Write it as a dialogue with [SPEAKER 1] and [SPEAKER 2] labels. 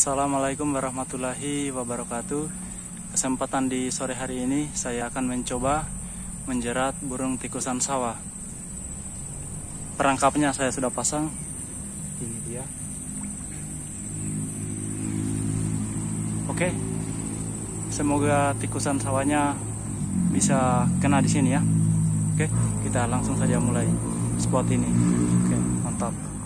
[SPEAKER 1] Assalamualaikum warahmatullahi wabarakatuh. Kesempatan di sore hari ini saya akan mencoba menjerat burung tikusan sawah. Perangkapnya saya sudah pasang. Ini dia. Oke. Semoga tikusan sawahnya bisa kena di sini ya. Oke, kita langsung saja mulai spot ini. Oke, mantap.